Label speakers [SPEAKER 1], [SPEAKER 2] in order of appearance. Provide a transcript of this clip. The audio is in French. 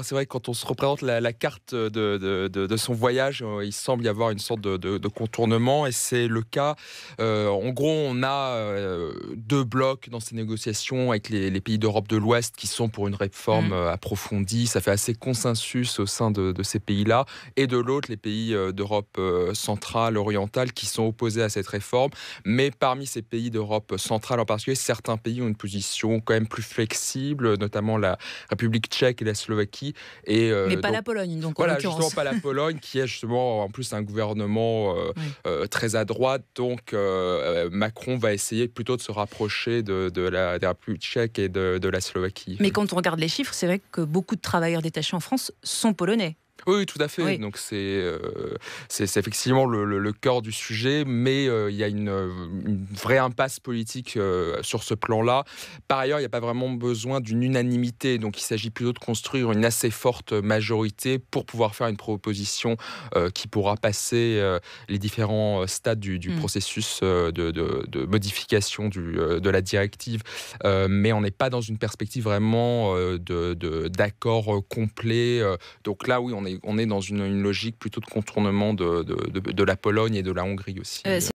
[SPEAKER 1] C'est vrai que quand on se représente la, carte de, son voyage, euh, il semble y avoir une sorte de, contournement et c'est le cas. Euh, en gros, on a euh, deux blocs dans ces négociations avec les, pays d'Europe de l'Ouest qui sont pour une réforme mm. approfondie. Ça fait assez consensus au sein de, ces pays-là. Et de l'autre, les pays d'Europe centrale, orientale qui sont opposés à cette réforme. Mais parmi ces pays d'Europe centrale en particulier, certains pays ont une position quand même plus flexible, notamment la République tchèque et la Slovaquie et, euh, Mais pas la Pologne, donc. Voilà, justement, pas la Pologne, qui est justement en plus un gouvernement euh, euh, très à droite. Donc, Macron va essayer plutôt de se rapprocher de, la, de tchèque et de la Slovaquie.
[SPEAKER 2] Mais quand on regarde les chiffres, c'est vrai que beaucoup de travailleurs détachés en France sont polonais.
[SPEAKER 1] Oui, tout à fait. Donc euh, c'est c'est effectivement le, le, cœur du sujet, mais euh, il y a une, euh, vraie impasse politique sur ce plan-là. Par ailleurs, il n'y a pas vraiment besoin d'une unanimité, donc il s'agit plutôt de construire une assez forte majorité pour pouvoir faire une proposition qui pourra passer les différents stades du, hmm. processus de, modification de la directive. mais on n'est pas dans une perspective vraiment de d'accord complet. donc là, oui, on est on est dans une, logique plutôt de contournement de, la Pologne et de la Hongrie aussi.
[SPEAKER 2] Euh,